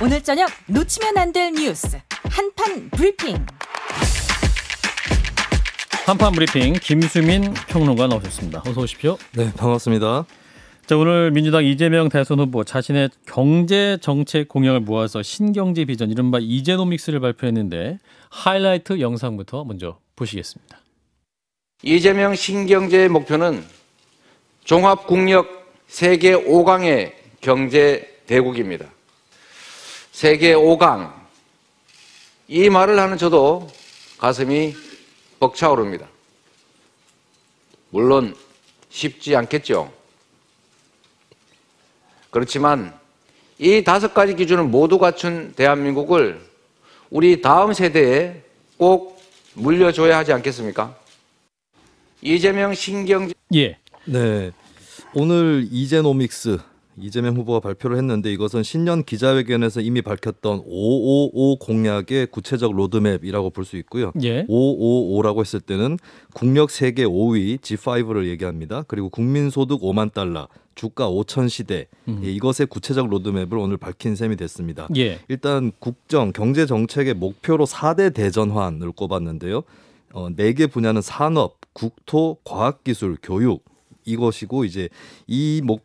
오늘 저녁 놓치면 안 될 뉴스 한판 브리핑. 한판 브리핑 김수민 평론가 나오셨습니다. 어서 오십시오. 네, 반갑습니다. 자, 오늘 민주당 이재명 대선 후보 자신의 경제 정책 공약을 모아서 신경제 비전 이른바 이재노믹스를 발표했는데 하이라이트 영상부터 먼저 보시겠습니다. 이재명 신경제의 목표는 종합국력 세계 5강의 경제 대국입니다. 세계 5강. 이 말을 하는 저도 가슴이 벅차오릅니다. 물론 쉽지 않겠죠. 그렇지만 이 다섯 가지 기준을 모두 갖춘 대한민국을 우리 다음 세대에 꼭 물려줘야 하지 않겠습니까? 이재명 신경제 예. 네. 오늘 이제노믹스 이재명 후보가 발표를 했는데 이것은 신년 기자회견에서 이미 밝혔던 555 공약의 구체적 로드맵이라고 볼 수 있고요. 예. 555라고 했을 때는 국력 세계 5위 G5를 얘기합니다. 그리고 국민소득 5만 달러, 주가 5천 시대 음. 예, 이것의 구체적 로드맵을 오늘 밝힌 셈이 됐습니다. 예. 일단 국정 경제 정책의 목표로 4대 대전환을 꼽았는데요. 어, 4개 분야는 산업, 국토, 과학기술, 교육 이것이고 이제 이목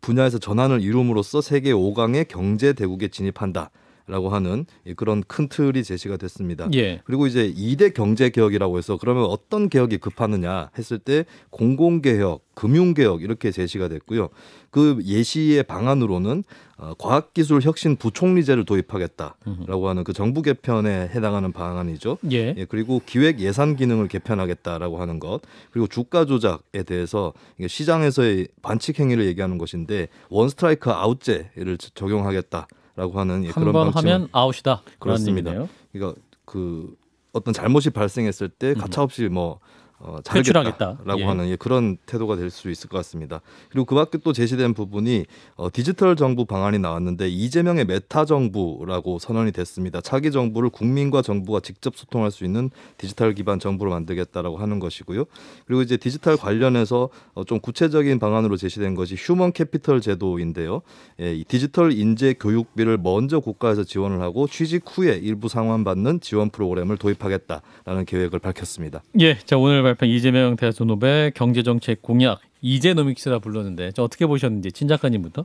분야에서 전환을 이룸으로써 세계 5강의 경제 대국에 진입한다. 라고 하는 그런 큰 틀이 제시가 됐습니다. 예. 그리고 이제 2대 경제 개혁이라고 해서 그러면 어떤 개혁이 급하느냐 했을 때 공공 개혁, 금융 개혁 이렇게 제시가 됐고요. 그 예시의 방안으로는 어, 과학기술 혁신 부총리제를 도입하겠다라고 하는 그 정부 개편에 해당하는 방안이죠. 예. 예. 그리고 기획 예산 기능을 개편하겠다라고 하는 것, 그리고 주가 조작에 대해서 시장에서의 반칙 행위를 얘기하는 것인데 원 스트라이크 아웃제를 적용하겠다. 라고 하는 예, 그런 방침. 하면 아웃이다. 그렇습니다. 그러그 그러니까 어떤 잘못이 발생했을 때 음. 가차없이 뭐 어, 잘하겠다라고 예. 하는 예, 그런 태도가 될 수 있을 것 같습니다. 그리고 그 밖에 또 제시된 부분이 어, 디지털 정부 방안이 나왔는데 이재명의 메타 정부라고 선언이 됐습니다. 차기 정부를 국민과 정부가 직접 소통할 수 있는 디지털 기반 정부로 만들겠다라고 하는 것이고요. 그리고 이제 디지털 관련해서 어, 좀 구체적인 방안으로 제시된 것이 휴먼 캐피털 제도인데요. 예, 디지털 인재 교육비를 먼저 국가에서 지원을 하고 취직 후에 일부 상환받는 지원 프로그램을 도입하겠다라는 계획을 밝혔습니다. 예, 자 오늘 발표한 이재명 대선후배 경제정책 공약 이재노믹스라 불렀는데 어떻게 보셨는지 친 작가님부터?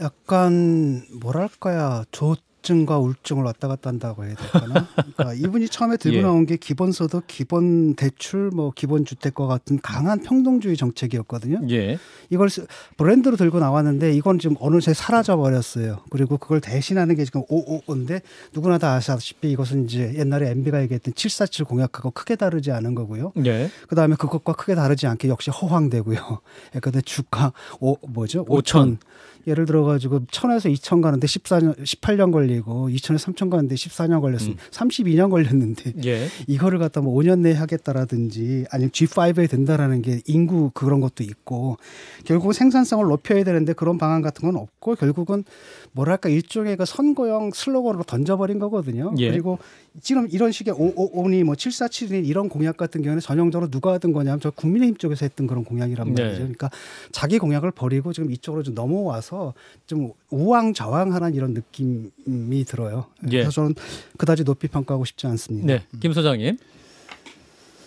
약간 뭐랄까요. 좋 우울증과 우울증을 왔다 갔다 한다고 해야 될까나? 그러니까 이분이 처음에 들고 예. 나온 게 기본소득, 기본 대출, 뭐 기본 주택과 같은 강한 평등주의 정책이었거든요. 예. 이걸 브랜드로 들고 나왔는데 이건 지금 어느새 사라져 버렸어요. 그리고 그걸 대신하는 게 지금 오오인데 누구나 다 아시다시피 이것은 이제 옛날에 엠비가 얘기했던 747 공약하고 크게 다르지 않은 거고요. 예. 그다음에 그것과 크게 다르지 않게 역시 허황되고요. 예, 그다음에 주가 오 뭐죠? 오천 예를 들어 가지고 천에서 이천 가는데 십사 년 십팔 년 걸리고 이천에서 삼천 가는데 십사 년 걸렸으면 음. 삼십이 년 걸렸는데 예. 이거를 갖다 뭐 오 년 내에 하겠다라든지 아니면 G5에 된다라는 게 인구 그런 것도 있고 결국 생산성을 높여야 되는데 그런 방안 같은 건 없고 결국은 뭐랄까 일종의 그선거용 슬로건으로 던져버린 거거든요. 예. 그리고 지금 이런 식의 오오오니 뭐 칠사칠이 이런 공약 같은 경우는 전형적으로 누가 하던 거냐면 저 국민의힘 쪽에서 했던 그런 공약이란 네. 말이죠. 네. 그러니까 자기 공약을 버리고 지금 이쪽으로 좀 넘어와서 있어서 좀 우왕좌왕하는 이런 느낌이 들어요. 예. 그래서 예. 저는 그다지 높이 평가하고 싶지 않습니다. 네, 김 소장님.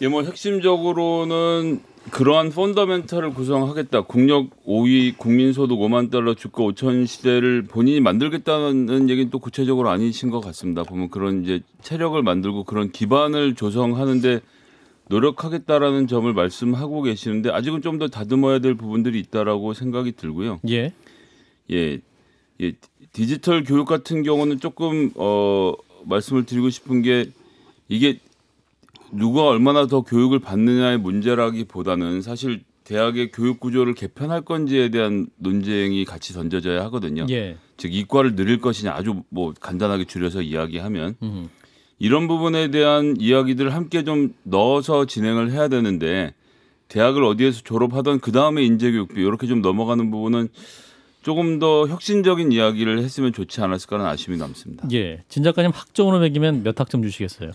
예, 뭐 핵심적으로는 그러한 펀더멘털을 구성하겠다. 국력 5위, 국민소득 5만 달러, 주가 5천 시대를 본인이 만들겠다는 얘기는 또 구체적으로 아니신 것 같습니다. 보면 그런 이제 체력을 만들고 그런 기반을 조성하는데 노력하겠다라는 점을 말씀하고 계시는데 아직은 좀 더 다듬어야 될 부분들이 있다라고 생각이 들고요. 예. 예, 예, 디지털 교육 같은 경우는 조금 어, 말씀을 드리고 싶은 게 이게 누가 얼마나 더 교육을 받느냐의 문제라기보다는 사실 대학의 교육 구조를 개편할 건지에 대한 논쟁이 같이 던져져야 하거든요. 예. 즉 이과를 늘릴 것이냐 아주 뭐 간단하게 줄여서 이야기하면 음 이런 부분에 대한 이야기들을 함께 좀 넣어서 진행을 해야 되는데 대학을 어디에서 졸업하던 그 다음에 인재교육비 이렇게 좀 넘어가는 부분은 조금 더 혁신적인 이야기를 했으면 좋지 않았을까라는 아쉬움이 남습니다. 예, 진 작가님 학점으로 매기면 몇 학점 주시겠어요?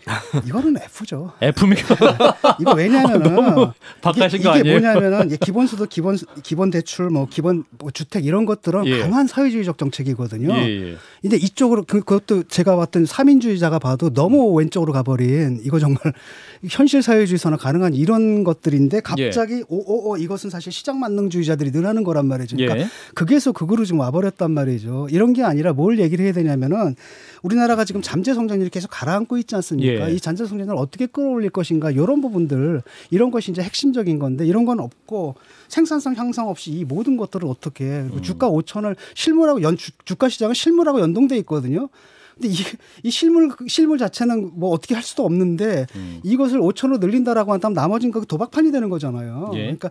이거는 F죠. F입니까? 이거 왜냐면 아, 너무 박거 아니에요? 이게 뭐냐면은 기본소득, 기본 기본 대출, 뭐 기본 뭐 주택 이런 것들은 예. 강한 사회주의적 정책이거든요. 예, 예. 이쪽으로 그, 것도 제가 봤던 삼인주의자가 봐도 너무 왼쪽으로 가버린 이거 정말 현실 사회주의에서나 가능한 이런 것들인데 예. 갑자기 오오오 이것은 사실 시장 만능주의자들이 늘 하는 거란 말이죠. 그러니까 예. 그게서 극으로 그 지금 와버렸단 말이죠. 이런 게 아니라 뭘 얘기를 해야 되냐면은 우리나라가 지금 잠재 성장률이 계속 가라앉고 있지 않습니까? 예. 이 잠재 성장률을 어떻게 끌어올릴 것인가 이런 부분들 이런 것이 이제 핵심적인 건데 이런 건 없고 생산성 향상 없이 이 모든 것들을 어떻게 그리고 음. 주가 5천을 실물하고 연 주, 주가 시장은 실물하고 연동돼 있거든요. 근데 이, 이 실물 실물 자체는 뭐 어떻게 할 수도 없는데 음. 이것을 5천으로 늘린다라고 한다면 나머지는 도박판이 되는 거잖아요. 예. 그러니까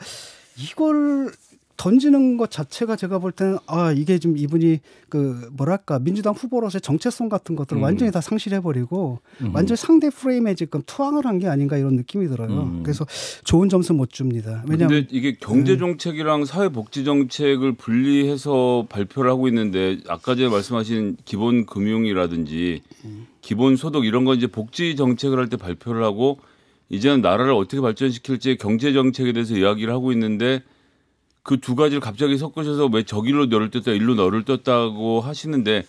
이걸 던지는 것 자체가 제가 볼 때는 아 이게 지금 이분이 그 뭐랄까 민주당 후보로서의 정체성 같은 것들을 음. 완전히 다 상실해버리고 음. 완전 상대 프레임에 지금 투항을 한 게 아닌가 이런 느낌이 들어요. 음. 그래서 좋은 점수 못 줍니다. 왜냐하면 이게 경제 음. 정책이랑 사회 복지 정책을 분리해서 발표를 하고 있는데 아까 제가 말씀하신 기본 금융이라든지 음. 기본 소득 이런 건 이제 복지 정책을 할 때 발표를 하고 이제는 나라를 어떻게 발전시킬지 경제 정책에 대해서 이야기를 하고 있는데 그두 가지를 갑자기 섞으셔서 왜저기로 너를 떴다 일로 너를 떴다고 하시는데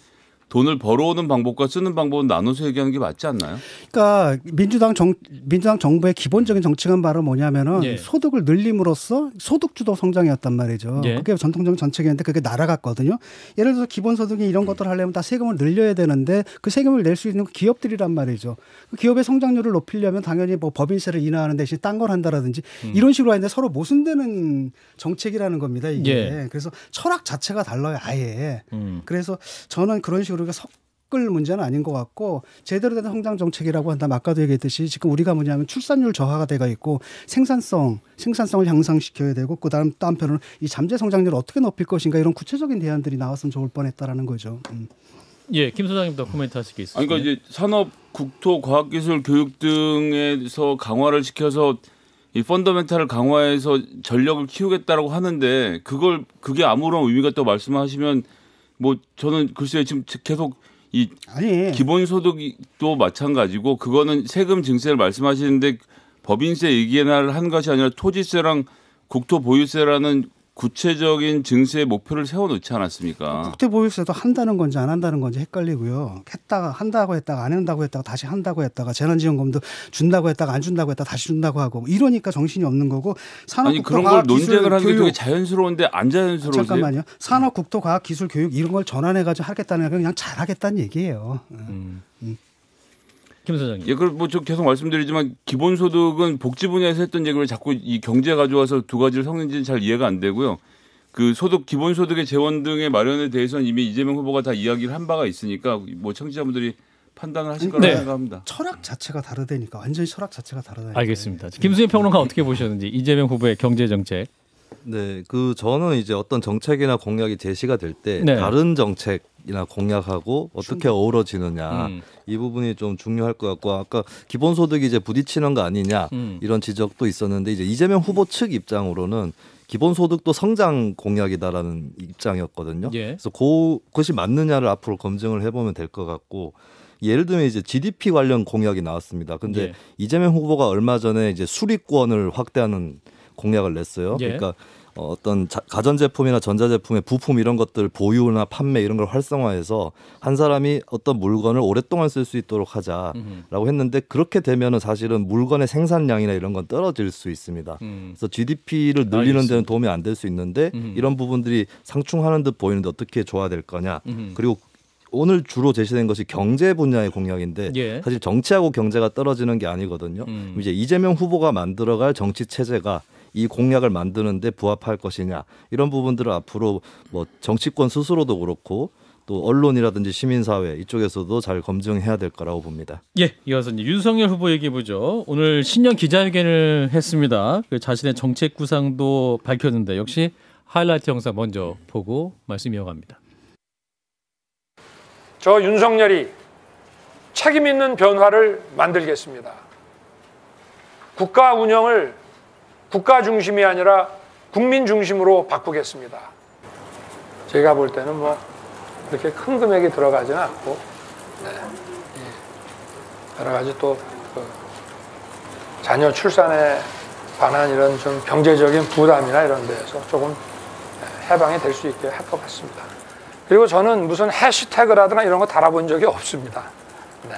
돈을 벌어오는 방법과 쓰는 방법은 나눠서 얘기하는 게 맞지 않나요? 그러니까 민주당 정 민주당 정부의 기본적인 정치관 바로 뭐냐면은 예. 소득을 늘림으로써 소득 주도 성장이었단 말이죠. 예. 그게 전통적인 정책이었는데 그게 날아갔거든요. 예를 들어서 기본소득이 이런 것들 하려면 다 세금을 늘려야 되는데 그 세금을 낼 수 있는 기업들이란 말이죠. 그 기업의 성장률을 높이려면 당연히 뭐 법인세를 인하하는 대신 딴 걸 한다라든지 음. 이런 식으로 하는데 서로 모순되는 정책이라는 겁니다. 이게 예. 그래서 철학 자체가 달라요 아예. 음. 그래서 저는 그런 식으로 우리가 섞을 문제는 아닌 것 같고 제대로 된 성장 정책이라고 한다면 아까도 얘기했듯이 지금 우리가 뭐냐면 출산율 저하가 돼가 있고 생산성 생산성을 향상시켜야 되고 그다음 또 한편으로는 이 잠재 성장률을 어떻게 높일 것인가 이런 구체적인 대안들이 나왔으면 좋을 뻔했다라는 거죠. 음. 예, 김 소장님도 코멘트 하실 게 있어요. 그러니까 이제 산업, 국토, 과학기술, 교육 등에서 강화를 시켜서 이 펀더멘탈을 강화해서 전력을 키우겠다라고 하는데 그걸 그게 아무런 의미가 또 말씀하시면 뭐 저는 글쎄요 지금 계속 이 아니. 기본소득도 마찬가지고 그거는 세금 증세를 말씀하시는데 법인세 얘기를 한 것이 아니라 토지세랑 국토 보유세라는 구체적인 증세 목표를 세워놓지 않았습니까? 뭐 국태 보유세도 한다는 건지 안 한다는 건지 헷갈리고요. 했다가 한다고 했다가 안 한다고 했다가 다시 한다고 했다가 재난지원금도 준다고 했다가 안 준다고 했다가 다시 준다고 하고 뭐 이러니까 정신이 없는 거고 산업국토과학 기 논쟁을 하는 게 되게 자연스러운데 안 자연스러운데 잠깐만요. 산업국토과학 기술 교육 이런 걸 전환해가지고 하겠다는 그냥 잘하겠다는 얘기예요. 음. 음. 음. 김 소장님. 예, 그걸 뭐저 계속 말씀드리지만 기본소득은 복지 분야에서 했던 얘기를 자꾸 이 경제 가져와서 두 가지를 섞는지는 잘 이해가 안 되고요. 그 소득 기본소득의 재원 등의 마련에 대해서는 이미 이재명 후보가 다 이야기를 한 바가 있으니까 뭐 청취자분들이 판단을 하실 거라고 네. 생각합니다. 철학 자체가 다르다니까 완전히 철학 자체가 다르다. 알겠습니다. 김수현 평론가 어떻게 보셨는지 이재명 후보의 경제 정책. 네, 그 저는 이제 어떤 정책이나 공약이 제시가 될때 네. 다른 정책 이나 공약하고 어떻게 어우러지느냐 음. 이 부분이 좀 중요할 것 같고 아까 기본소득이 이제 부딪히는 거 아니냐 음. 이런 지적도 있었는데 이제 이재명 후보 측 입장으로는 기본소득도 성장 공약이다라는 입장이었거든요. 예. 그래서 그, 것이 맞느냐를 앞으로 검증을 해보면 될 것 같고 예를 들면 이제 GDP 관련 공약이 나왔습니다. 근데 예. 이재명 후보가 얼마 전에 이제 수리권을 확대하는 공약을 냈어요. 예. 그러니까 어, 어떤 자, 가전제품이나 전자제품의 부품 이런 것들 보유나 판매 이런 걸 활성화해서 한 사람이 어떤 물건을 오랫동안 쓸 수 있도록 하자라고 했는데 그렇게 되면은 사실은 물건의 생산량이나 이런 건 떨어질 수 있습니다. 음. 그래서 GDP를 늘리는 데는 도움이 안 될 수 있는데 음. 이런 부분들이 상충하는 듯 보이는데 어떻게 조화될 거냐. 음. 그리고 오늘 주로 제시된 것이 경제 분야의 공약인데 예. 사실 정치하고 경제가 떨어지는 게 아니거든요. 음. 이제 이재명 후보가 만들어갈 정치 체제가 이 공약을 만드는데 부합할 것이냐 이런 부분들을 앞으로 뭐 정치권 스스로도 그렇고 또 언론이라든지 시민사회 이쪽에서도 잘 검증해야 될 거라고 봅니다. 예, 이어서 이제 윤석열 후보 얘기 보죠. 오늘 신년 기자회견을 했습니다. 그 자신의 정책 구상도 밝혔는데 역시 하이라이트 영상 먼저 보고 말씀 이어갑니다. 저 윤석열이 책임 있는 변화를 만들겠습니다. 국가 운영을 국가 중심이 아니라 국민 중심으로 바꾸겠습니다. 제가 볼 때는 뭐 그렇게 큰 금액이 들어가지는 않고 네. 예. 여러 가지 또그 자녀 출산에 관한 이런 좀 경제적인 부담이나 이런 데서 조금 네, 해방이 될 수 있게 할 것 같습니다. 그리고 저는 무슨 해시태그라든가 이런 거 달아본 적이 없습니다. 네.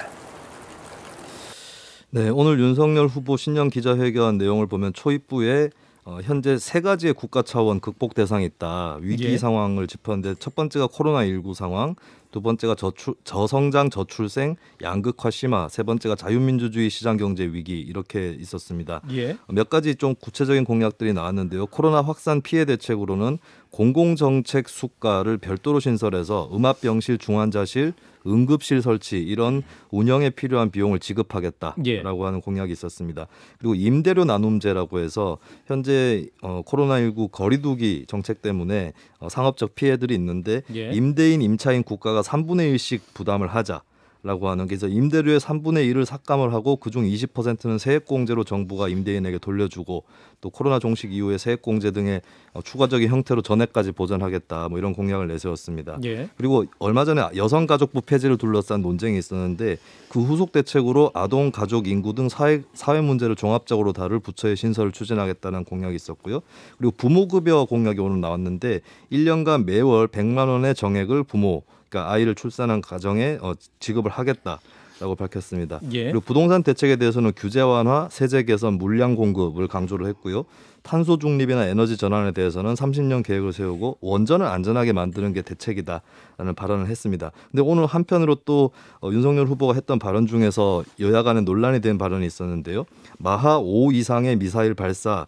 네, 오늘 윤석열 후보 신년 기자회견 내용을 보면 초입부에 어, 현재 세 가지의 국가 차원 극복 대상이 있다. 위기 예. 상황을 짚었는데 첫 번째가 코로나19 상황, 두 번째가 저출, 저성장 저출생 양극화 심화, 세 번째가 자유민주주의 시장 경제 위기 이렇게 있었습니다. 예. 몇 가지 좀 구체적인 공약들이 나왔는데요. 코로나 확산 피해 대책으로는 공공정책 수가를 별도로 신설해서 음압병실, 중환자실, 응급실 설치 이런 운영에 필요한 비용을 지급하겠다라고 예. 하는 공약이 있었습니다. 그리고 임대료 나눔제라고 해서 현재 어, 코로나19 거리두기 정책 때문에 어, 상업적 피해들이 있는데 예. 임대인 임차인 국가가 3분의 1씩 부담을 하자. 라고 하는 게 이제 임대료의 3분의 1을 삭감을 하고 그중 20%는 세액공제로 정부가 임대인에게 돌려주고 또 코로나 종식 이후에 세액공제 등의 어, 추가적인 형태로 전액까지 보전하겠다 뭐 이런 공약을 내세웠습니다. 예. 그리고 얼마 전에 여성가족부 폐지를 둘러싼 논쟁이 있었는데 그 후속 대책으로 아동 가족 인구 등 사회 사회 문제를 종합적으로 다룰 부처의 신설을 추진하겠다는 공약이 있었고요. 그리고 부모급여 공약이 오늘 나왔는데 1년간 매월 100만 원의 정액을 부모 그러니까 아이를 출산한 가정에 어, 지급을 하겠다. 라고 밝혔습니다. 예. 그리고 부동산 대책에 대해서는 규제 완화, 세제 개선, 물량 공급을 강조를 했고요. 탄소 중립이나 에너지 전환에 대해서는 30년 계획을 세우고 원전을 안전하게 만드는 게 대책이다라는 발언을 했습니다. 근데 오늘 한편으로 또 어, 윤석열 후보가 했던 발언 중에서 여야 간에 논란이 된 발언이 있었는데요. 마하 5 이상의 미사일 발사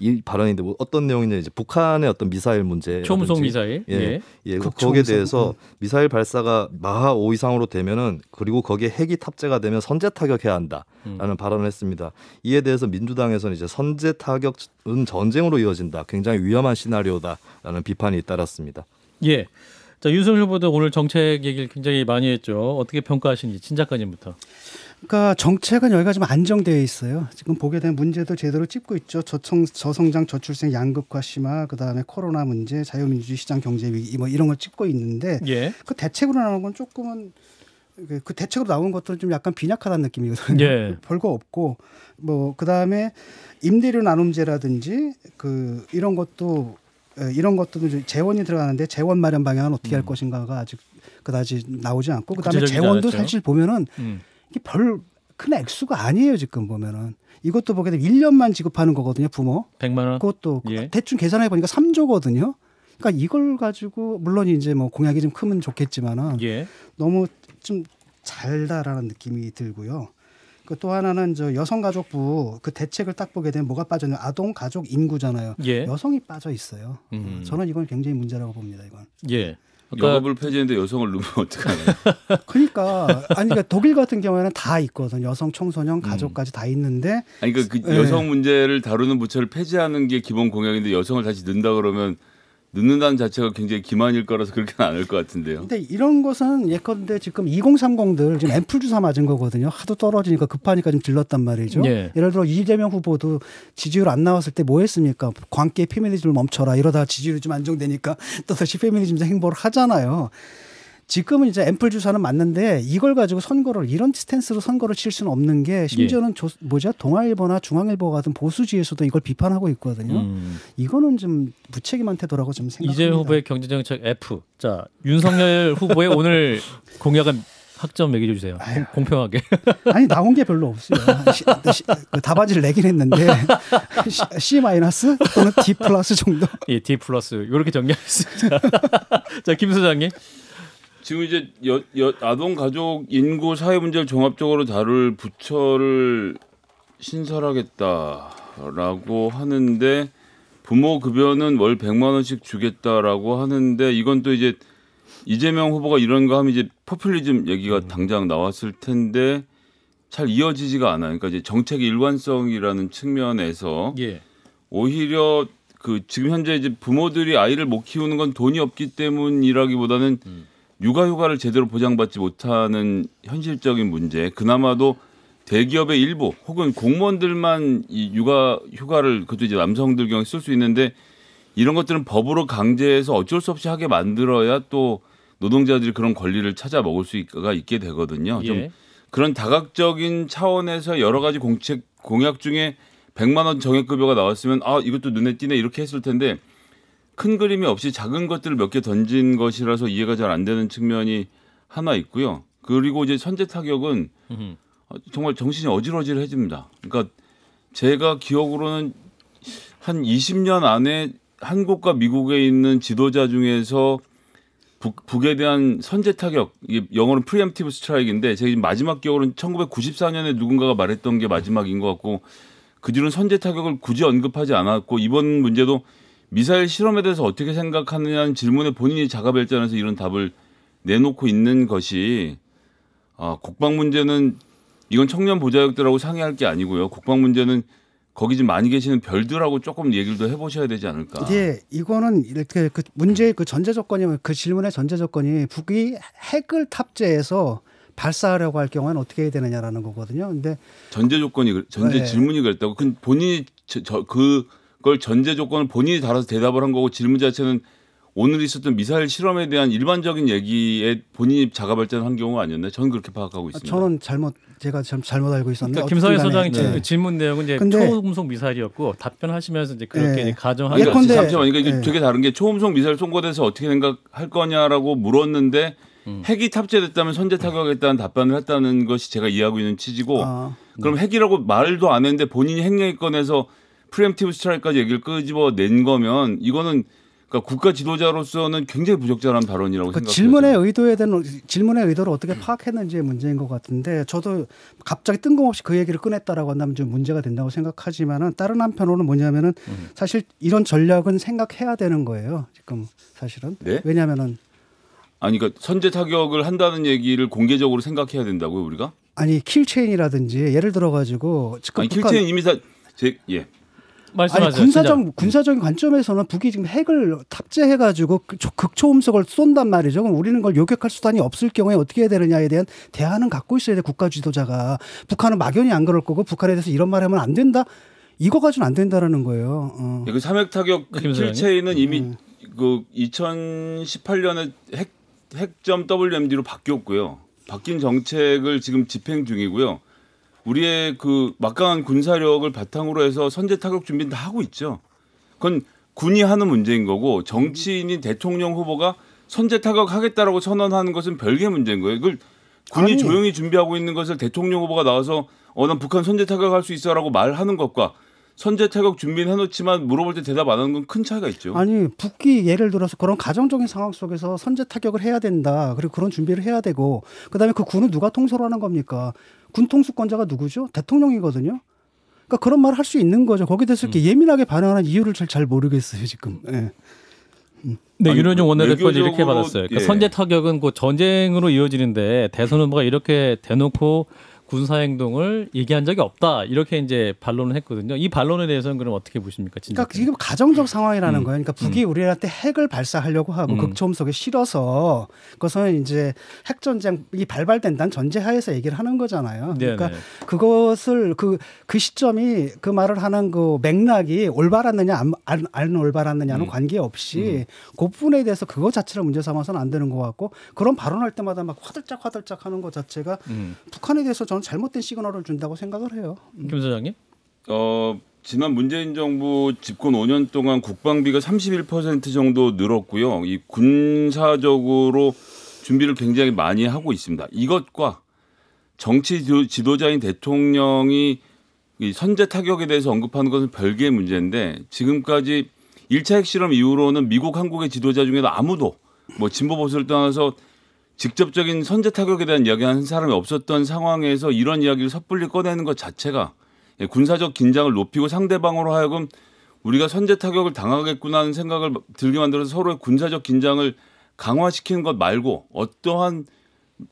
이 발언인데 뭐 어떤 내용이냐 이제 북한의 어떤 미사일 문제 초음속 미사일 예, 예. 예. 그 거기에 대해서 음. 미사일 발사가 마하 5 이상으로 되면은 그리고 거기에 핵이 탑재가 되면 선제 타격해야 한다라는 음. 발언을 했습니다. 이에 대해서 민주당에서는 이제 선제 타격은 전쟁으로 이어진다. 굉장히 위험한 시나리오다라는 비판이 잇따랐습니다. 예. 자, 윤석열 후보도 오늘 정책 얘기를 굉장히 많이 했죠. 어떻게 평가하시는지 진 작가님부터. 그러니까 정책은 여기가 좀 안정되어 있어요. 지금 보게 된 문제도 제대로 찝고 있죠. 저청, 저성장 저출생 양극화 심화, 그다음에 코로나 문제, 자유민주주의 시장 경제 위기 뭐 이런 걸 찝고 있는데 예. 그 대책으로 나온 건 조금은 그, 그 대책으로 나온 것들은 좀 약간 빈약하다는 느낌이거든요. 예. 별거 없고 뭐 그다음에 임대료 나눔제라든지 그 이런 것도 예, 이런 것도 들 재원이 들어가는데 재원 마련 방향은 어떻게 할 음. 것인가가 아직 그다지 나오지 않고 그다음에 재원도 사실 보면은 음. 이게 별 큰 액수가 아니에요 지금 보면은 이것도 보게 되면 1년만 지급하는 거거든요 부모 100만 원 그것도 예. 대충 계산해 보니까 3조거든요 그러니까 이걸 가지고 물론 이제 뭐 공약이 좀 크면 좋겠지만은 예. 너무 좀 잘다라는 느낌이 들고요 그 또 하나는 저 여성가족부 그 대책을 딱 보게 되면 뭐가 빠져냐 아동 가족 인구잖아요. 예. 여성이 빠져 있어요. 음. 저는 이건 굉장히 문제라고 봅니다. 이건. 예. 여업을 그러니까 폐지했는데 여성을 누면 어떡하나요? 그러니까 아니 그러니까 독일 같은 경우에는 다 있거든. 여성, 청소년, 음. 가족까지 음. 다 있는데 아니 그러니까 그 예. 여성 문제를 다루는 부처를 폐지하는 게 기본 공약인데 여성을 다시 넣는다 그러면 늦는다는 자체가 굉장히 기만일 거라서 그렇게는 않을 것 같은데요. 근데 이런 것은 예컨대 지금 2030들 지금 앰플 주사 맞은 거거든요. 하도 떨어지니까 급하니까 좀 질렀단 말이죠. 예. 를 들어 이재명 후보도 지지율 안 나왔을 때 뭐 했습니까? 관계 페미니즘을 멈춰라 이러다 지지율이 좀 안정되니까 또다시 페미니즘 행보를 하잖아요. 지금은 이제 앰플 주사는 맞는데 이걸 가지고 선거를 이런 스탠스로 선거를 칠 수는 없는 게 심지어는 예. 조, 뭐죠 동아일보나 중앙일보 같은 보수지에서도 이걸 비판하고 있거든요. 음. 이거는 좀 무책임한 태도라고 좀 생각합니다. 이재 후보의 경제정책 F. 자 윤석열 후보의 오늘 공약은 학점 매겨 주세요. 공평하게. 아니 나온 게 별로 없어요. 시, 시, 그 다바지를 내긴 했는데 C 마이너스 또는 D 플러스 정도. 예, D 플러스 이렇게 정리하겠습니다. 자, 김 소장님. 지금 이제 여, 여, 아동 가족 인구 사회 문제를 종합적으로 다룰 부처를 신설하겠다라고 하는데 부모 급여는 월 100만 원씩 주겠다라고 하는데 이건 또 이제 이재명 후보가 이런 거 하면 이제 포퓰리즘 얘기가 음. 당장 나왔을 텐데 잘 이어지지가 않아요. 그러니까 이제 정책 일관성이라는 측면에서 예. 오히려 그 지금 현재 이제 부모들이 아이를 못 키우는 건 돈이 없기 때문이라기보다는 음. 육아 휴가를 제대로 보장받지 못하는 현실적인 문제 그나마도 대기업의 일부 혹은 공무원들만 이 육아 휴가를 그것도 이제 남성들 경우 쓸수 있는데 이런 것들은 법으로 강제해서 어쩔 수 없이 하게 만들어야 또 노동자들이 그런 권리를 찾아 먹을 수가 있게 되거든요. 예. 좀 그런 다각적인 차원에서 여러 가지 공책 공약 중에 100만 원 정액 급여가 나왔으면 아 이것도 눈에 띄네 이렇게 했을 텐데 큰 그림이 없이 작은 것들을 몇 개 던진 것이라서 이해가 잘 안 되는 측면이 하나 있고요. 그리고 이제 선제 타격은 어, 정말 정신이 어질어질해집니다. 그러니까 제가 기억으로는 한 20년 안에 한국과 미국에 있는 지도자 중에서 북, 에 대한 선제 타격, 이게 영어로는 프리엠티브 스트라이크인데 제 마지막 기억으로는 1994년에 누군가가 말했던 게 마지막인 것 같고 그 뒤로는 선제 타격을 굳이 언급하지 않았고 이번 문제도 미사일 실험에 대해서 어떻게 생각하느냐는 질문에 본인이 자가발전해서 이런 답을 내놓고 있는 것이 아, 국방 문제는 이건 청년 보좌역들하고 상의할 게 아니고요. 국방 문제는 거기 지금 많이 계시는 별들하고 조금 얘기를 더 해보셔야 되지 않을까. 예, 이거는 이렇게 그 문제의 그 전제 조건이 그 질문의 전제 조건이 북이 핵을 탑재해서 발사하려고 할 경우에는 어떻게 해야 되느냐라는 거거든요. 근데 전제 조건이 전제 네. 질문이 그랬다고. 그 본인이 저, 저, 그 그걸 전제 조건을 본인이 달아서 대답을 한 거고 질문 자체는 오늘 있었던 미사일 실험에 대한 일반적인 얘기에 본인이 자가 발전한 경우가 아니었나요? 저는 그렇게 파악하고 있습니다. 저는 잘못 제가 참 잘못 알고 있었는데 그러니까 김성희 소장이 네. 질문 내용은 이제 초음속 미사일이었고 답변하시면서 이제 그렇게 네. 가정하기 그러니까 예컨대 잠시만 그러니까 이게 네. 되게 다른 게 초음속 미사일 송고돼서 어떻게 생각할 거냐라고 물었는데 음. 핵이 탑재됐다면 선제 타격했다는 답변을 했다는 것이 제가 이해하고 있는 취지고 아, 그럼 핵이라고 말도 안 했는데 본인이 핵 얘기 꺼내서 프리엠티브 스트라이크까지 얘기를 끄집어낸 거면 이거는 그러니까 국가 지도자로서는 굉장히 부적절한 발언이라고 그 생각합니다. 질문의 의도에 대한 질문의 의도를 어떻게 파악했는지의 문제인 것 같은데 저도 갑자기 뜬금없이 그 얘기를 꺼냈다라고 한다면 좀 문제가 된다고 생각하지만은 다른 한편으로는 뭐냐면은 음. 사실 이런 전략은 생각해야 되는 거예요. 지금 사실은 네? 왜냐면은 아니 그러니까 선제 타격을 한다는 얘기를 공개적으로 생각해야 된다고요 우리가? 아니 킬체인이라든지 예를 들어 가지고 지금 킬체인 이미 다 제, 예. 말씀하세요. 아니, 군사적 진짜. 군사적인 관점에서는 북이 지금 핵을 탑재해 가지고 그 극초음속을 쏜단 말이죠. 그럼 우리는 그걸 요격할 수단이 없을 경우에 어떻게 해야 되느냐에 대한 대안은 갖고 있어야 돼 국가 지도자가. 북한은 막연히 안 그럴 거고 북한에 대해서 이런 말 하면 안 된다. 이거 가지고는 안 된다라는 거예요. 어. 예, 그 삼핵 타격 실체는 그 이미 음. 그 2018년에 핵 핵점 WMD로 바뀌었고요. 바뀐 정책을 지금 집행 중이고요. 우리의 그 막강한 군사력을 바탕으로 해서 선제 타격 준비는 다 하고 있죠. 그건 군이 하는 문제인 거고 정치인인 대통령 후보가 선제 타격하겠다라고 선언하는 것은 별개 문제인 거예요. 이걸 군이 아니. 조용히 준비하고 있는 것을 대통령 후보가 나와서 어난 북한 선제 타격할 수 있어라고 말하는 것과 선제 태극 준비는 해놓지만 물어볼 때 대답 안 하는 건 큰 차이가 있죠. 아니 북기 예를 들어서 그런 가정적인 상황 속에서 선제 타격을 해야 된다. 그리고 그런 준비를 해야 되고 그다음에 그 군은 누가 통솔 하는 겁니까? 군 통수권자가 누구죠? 대통령이거든요. 그러니까 그런 말할수 있는 거죠. 거기에 대해서 이렇게 음. 예민하게 반응하는 이유를 잘, 잘 모르겠어요 지금. 예. 음. 네. 네, 윤여중 그 원내대표는 이렇게 받았어요. 그러니까 예. 선제 타격은 그 전쟁으로 이어지는데 대선 후보가 이렇게 대놓고 군사 행동을 얘기한 적이 없다 이렇게 이제 반론을 했거든요. 이 반론에 대해서는 그럼 어떻게 보십니까? 진짜? 그러니까 지금 가정적 상황이라는 음. 거예요. 그러니까 북이 음. 우리한테 핵을 발사하려고 하고 음. 극초음속에 실어서 그것은 이제 핵 전쟁이 발발된다는 전제하에서 얘기를 하는 거잖아요. 그러니까 네네. 그것을 그그 그 시점이 그 말을 하는 그 맥락이 올바랐느냐 안, 안, 올바랐느냐는 음. 관계없이 음. 그 부분에 대해서 그거 자체를 문제 삼아서는 안 되는 것 같고 그런 발언할 때마다 막 화들짝 화들짝 하는 것 자체가 음. 북한에 대해서 저는 그런 잘못된 시그널을 준다고 생각을 해요. 음. 김사장님어 지난 문재인 정부 집권 5년 동안 국방비가 31% 정도 늘었고요. 이 군사적으로 준비를 굉장히 많이 하고 있습니다. 이것과 정치 지도자인 대통령이 이 선제 타격에 대해서 언급하는 것은 별개의 문제인데 지금까지 일차 핵실험 이후로는 미국 한국의 지도자 중에도 아무도 뭐 진보 보수를 떠나서 직접적인 선제 타격에 대한 이야기 하는 사람이 없었던 상황에서 이런 이야기를 섣불리 꺼내는 것 자체가 예, 군사적 긴장을 높이고 상대방으로 하여금 우리가 선제 타격을 당하겠구나 하는 생각을 들게 만들어서 서로의 군사적 긴장을 강화시키는 것 말고 어떠한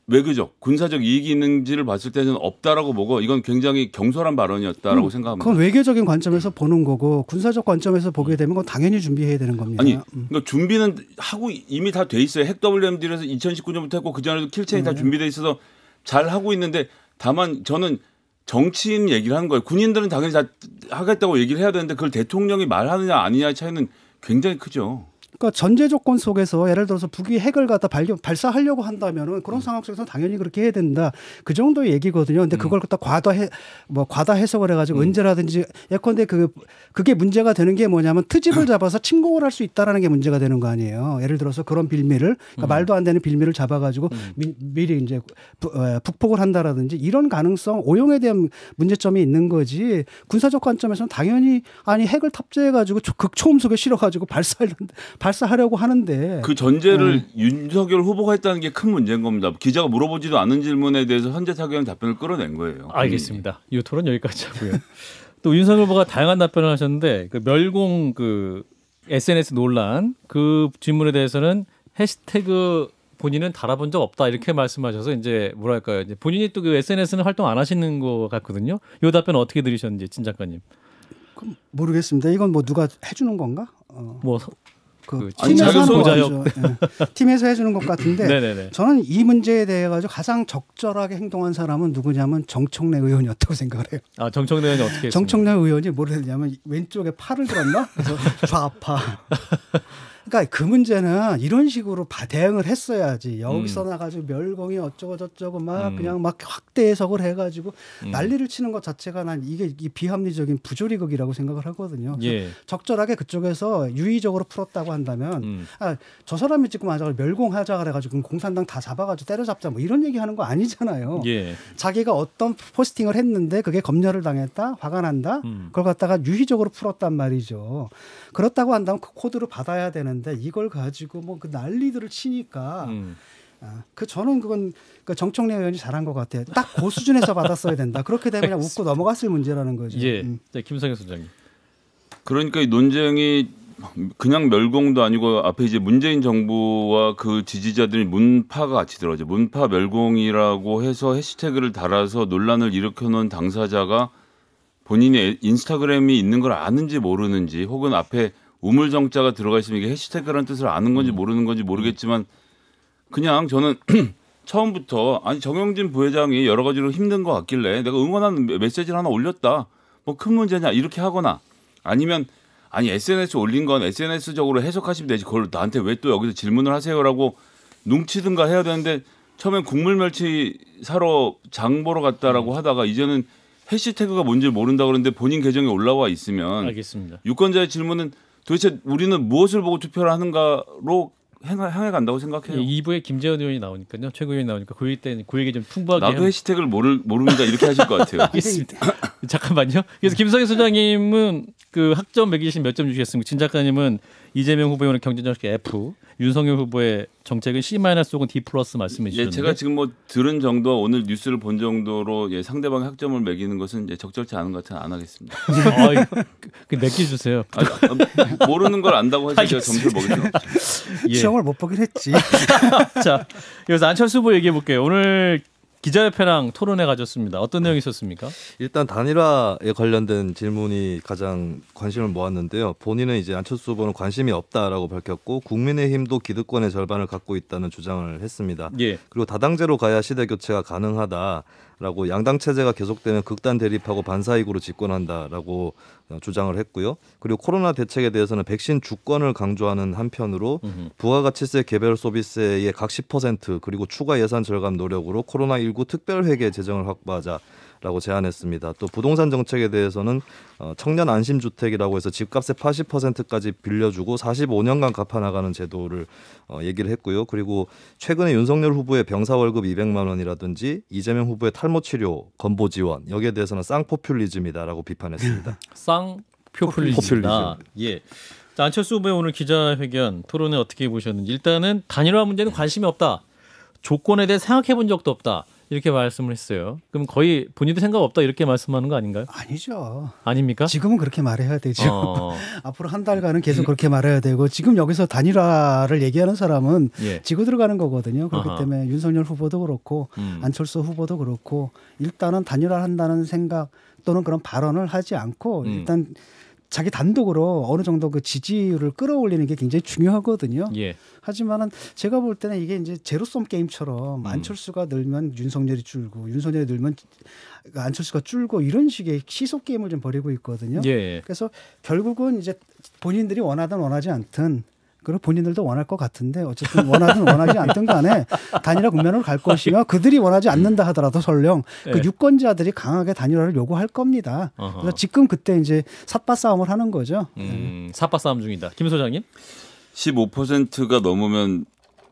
외교적 군사적 이익이 있는지를 봤을 때는 없다라고 보고 이건 굉장히 경솔한 발언이었다라고 음, 생각합니다. 그건 외교적인 관점에서 보는 거고 군사적 관점에서 보게 되면 그건 당연히 준비해야 되는 겁니다. 아니 음. 그러니까 준비는 하고 이미 다 돼 있어요. 핵 WMD에서 2019년부터 했고 그 전에도 킬체인이 네. 다 준비돼 있어서 잘 하고 있는데 다만 저는 정치인 얘기를 하는 거예요. 군인들은 당연히 다 하겠다고 얘기를 해야 되는데 그걸 대통령이 말하느냐 아니냐의 차이는 굉장히 크죠. 그러니까 전제 조건 속에서 예를 들어서 북이 핵을 갖다 발견, 발사하려고 한다면은 그런 음. 상황 속에서 당연히 그렇게 해야 된다. 그 정도의 얘기거든요. 근데 음. 그걸 갖다 과다 해, 뭐 과다 해석을 해가지고 음. 언제라든지 예컨대 그 그게 문제가 되는 게 뭐냐면 트집을 잡아서 침공을 할 수 있다라는 게 문제가 되는 거 아니에요. 예를 들어서 그런 빌미를 그러니까 음. 말도 안 되는 빌미를 잡아가지고 음. 미, 미리 이제 어, 북폭을 한다라든지 이런 가능성 오용에 대한 문제점이 있는 거지 군사적 관점에서는 당연히 아니 핵을 탑재해가지고 극초음속에 실어가지고 발사를 발사하려고 하는데 그 전제를 네. 윤석열 후보가 했다는 게 큰 문제인 겁니다. 기자가 물어보지도 않은 질문에 대해서 현재 사견 답변을 끌어낸 거예요. 알겠습니다. 음. 이 토론 여기까지 하고요. 또 윤석열 후보가 다양한 답변을 하셨는데 그 멸공 그 SNS 논란 그 질문에 대해서는 해시태그 본인은 달아본 적 없다 이렇게 말씀하셔서 이제 뭐랄까요 이제 본인이 또그 SNS는 활동 안 하시는 것 같거든요. 이 답변 어떻게 들으셨는지 진 작가님. 모르겠습니다. 이건 뭐 누가 해주는 건가? 어. 뭐그 팀에서 하는 거죠. 네. 팀에서 해주는 것 같은데 저는 이 문제에 대해 가지고 가장 적절하게 행동한 사람은 누구냐면 정청래 의원이었다고 생각을 해요. 아 정청래 의원이 어떻게? 했습니까? 의원이 뭐를 했냐면 왼쪽에 팔을 들었나? 그래서 좌파. 그러니까 그 문제는 이런 식으로 대응을 했어야지 여기서 음. 나가지고 멸공이 어쩌고 저쩌고 막 음. 그냥 막 확대 해석을 해가지고 음. 난리를 치는 것 자체가 난 이게 비합리적인 부조리극이라고 생각을 하거든요. 예. 적절하게 그쪽에서 유의적으로 풀었다고 한다면 음. 아, 저 사람이 지금 아작을 멸공하자 그래가지고 공산당 다 잡아가지고 때려잡자 뭐 이런 얘기하는 거 아니잖아요. 예. 자기가 어떤 포스팅을 했는데 그게 검열을 당했다 화가 난다 음. 그걸 갖다가 유의적으로 풀었단 말이죠. 그렇다고 한다면 그 코드를 받아야 되는. 하는데 이걸 가지고 뭐 그 난리들을 치니까 음. 아, 그 저는 그건 그 정청래 의원이 잘한 것 같아요. 딱그 수준에서 받았어야 된다. 그렇게 되면 그냥 웃고 넘어갔을 문제라는 거죠. 예, 음. 네, 김성현 소장님. 그러니까 이 논쟁이 그냥 멸공도 아니고 앞에 이제 문재인 정부와 그 지지자들이 문파가 같이 들어죠. 가 문파 멸공이라고 해서 해시태그를 달아서 논란을 일으켜놓은 당사자가 본인의 인스타그램이 있는 걸 아는지 모르는지 혹은 앞에 우물정자가 들어가 있으면 이게 해시태그라는 뜻을 아는 건지 음. 모르는 건지 모르겠지만 그냥 저는 처음부터 아니 정영진 부회장이 여러 가지로 힘든 것 같길래 내가 응원하는 메시지를 하나 올렸다. 뭐 큰 문제냐 이렇게 하거나 아니면 아니 SNS 올린 건 SNS적으로 해석하시면 되지 그걸 나한테 왜 또 여기서 질문을 하세요라고 눈치든가 해야 되는데 처음엔 국물 멸치 사러 장 보러 갔다라고 음. 하다가 이제는 해시태그가 뭔지 모른다 그러는데 본인 계정에 올라와 있으면 알겠습니다. 유권자의 질문은 도대체 우리는 무엇을 보고 투표를 하는가로 향해 간다고 생각해요. 2부에 김재현 의원이 나오니까요. 최고위원 나오니까 그 때는 그 얘기 좀 풍부하게 나도 해시태그를 모를 모릅니다. 이렇게 하실 것 같아요. 알겠습니다. 잠깐만요. 그래서 김성희 소장님은 그 학점 매기신 몇 점 주시겠습니까? 진 작가님은 이재명 후보의 경제정 F, 윤석열 후보의 정책은 C 마이너스 혹은 D 플러스 말씀해 주는데 네, 예, 제가 지금 뭐 들은 정도 오늘 뉴스를 본 정도로 예, 상대방 학점을 매기는 것은 이제 적절치 않은 것 같아 안 하겠습니다. 그 아, 그내 주세요. 아, 모르는 걸 안다고 하시죠 점수를 먹이죠. 예. 시험을 못 보긴 했지. 자, 여기서 안철수 후보 얘기해 볼게요. 오늘 기자회견랑 토론회 가졌습니다. 어떤 네. 내용이 있었습니까? 일단 단일화에 관련된 질문이 가장 관심을 모았는데요. 본인은 이제 안철수 후보는 관심이 없다라고 밝혔고 국민의힘도 기득권의 절반을 갖고 있다는 주장을 했습니다. 예. 그리고 다당제로 가야 시대 교체가 가능하다. 라고 양당 체제가 계속되면 극단 대립하고 반사익으로 집권한다라고 어, 주장을 했고요. 그리고 코로나 대책에 대해서는 백신 주권을 강조하는 한편으로 부가가치세 개별 소비세의 각 10% 그리고 추가 예산 절감 노력으로 코로나 19 특별 회계 재정을 확보하자 라고 제안했습니다. 또 부동산 정책에 대해서는 어, 청년 안심주택이라고 해서 집값의 80%까지 빌려주고 45년간 갚아나가는 제도를 어, 얘기를 했고요. 그리고 최근에 윤석열 후보의 병사월급 200만 원이라든지 이재명 후보의 탈모치료 건보 지원 여기에 대해서는 쌍포퓰리즘이다라고 비판했습니다. 쌍포퓰리즘이다. 예. 자, 안철수 후보의 오늘 기자회견 토론에 어떻게 보셨는지 일단은 단일화 문제는 관심이 없다. 조건에 대해 생각해 본 적도 없다. 이렇게 말씀을 했어요. 그럼 거의 본인도 생각 없다 이렇게 말씀하는 거 아닌가요? 아니죠. 아닙니까? 지금은 그렇게 말해야 되죠. 어. 앞으로 한 달간은 계속 그렇게 말해야 되고 지금 여기서 단일화를 얘기하는 사람은 예. 지고 들어가는 거거든요. 그렇기 아하. 때문에 윤석열 후보도 그렇고 음. 안철수 후보도 그렇고 일단은 단일화를 한다는 생각 또는 그런 발언을 하지 않고 음. 일단 자기 단독으로 어느 정도 그 지지율을 끌어올리는 게 굉장히 중요하거든요. 예. 하지만은 제가 볼 때는 이게 이제 제로섬 게임처럼 음. 안철수가 늘면 윤석열이 줄고 윤석열이 늘면 안철수가 줄고 이런 식의 시속 게임을 좀 벌이고 있거든요. 예. 그래서 결국은 이제 본인들이 원하든 원하지 않든 그리고 본인들도 원할 것 같은데 어쨌든 원하든 원하지 않든 간에 단일화 국면으로 갈 것이며 그들이 원하지 않는다 하더라도 설령 네. 그 예. 유권자들이 강하게 단일화를 요구할 겁니다. 어허. 그래서 지금 그때 이제 삿바 싸움을 하는 거죠. 음, 네. 삿바 싸움 중이다. 김 소장님. 15%가 넘으면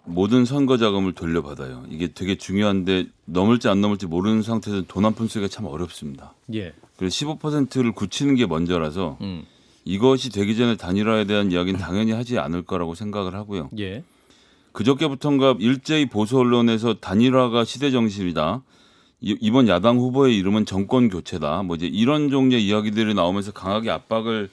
모든 선거 자금을 돌려받아요. 이게 되게 중요한데 넘을지 안 넘을지 모르는 상태에서 돈 한 푼 쓰기가 참 어렵습니다. 예. 그래서 15%를 굳히는 게 먼저라서 음. 이것이 되기 전에 단일화에 대한 이야기는 당연히 하지 않을 거라고 생각을 하고요. 예. 그저께부터인가 일제히 보수 언론에서 단일화가 시대 정신이다. 이번 야당 후보의 이름은 정권 교체다. 뭐 이제 이런 종류의 이야기들이 나오면서 강하게 압박을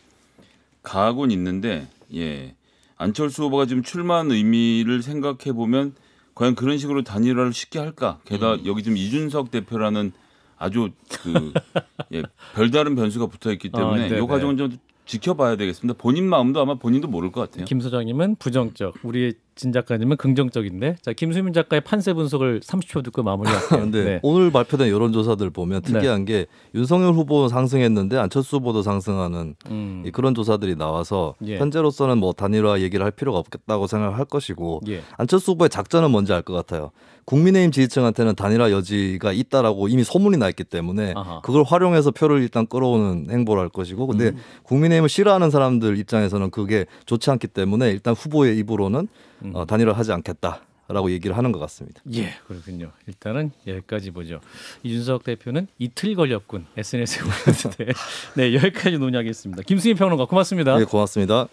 가하곤 있는데 예. 안철수 후보가 지금 출마한 의미를 생각해 보면 과연 그런 식으로 단일화를 쉽게 할까? 게다가 음. 여기 지금 이준석 대표라는 아주 그 예, 별다른 변수가 붙어 있기 어, 때문에 어, 네, 이 네. 과정은 좀 지켜봐야 되겠습니다. 본인 마음도 아마 본인도 모를 것 같아요. 김 소장님은 부정적, 우리 진 작가님은 긍정적인데 자 김수민 작가의 판세 분석을 30초 듣고 마무리할게요. 네. 네. 오늘 발표된 여론조사들 보면 특이한 네. 게 윤석열 후보 상승했는데 안철수 후보도 상승하는 음. 그런 조사들이 나와서 예. 현재로서는 뭐 단일화 얘기를 할 필요가 없겠다고 생각할 것이고 예. 안철수 후보의 작전은 뭔지 알 것 같아요. 국민의힘 지지층한테는 단일화 여지가 있다라고 이미 소문이 나 있기 때문에 아하. 그걸 활용해서 표를 일단 끌어오는 행보를 할 것이고 근데 음. 국민의힘을 싫어하는 사람들 입장에서는 그게 좋지 않기 때문에 일단 후보의 입으로는 음. 어, 단일화를 하지 않겠다. 라고 얘기를 하는 것 같습니다. 예, 그렇군요. 일단은 여기까지 보죠. 이준석 대표는 이틀 걸렸군 SNS에 올렸는데 네 여기까지 논의하겠습니다. 김승희 평론가 고맙습니다. 네, 고맙습니다.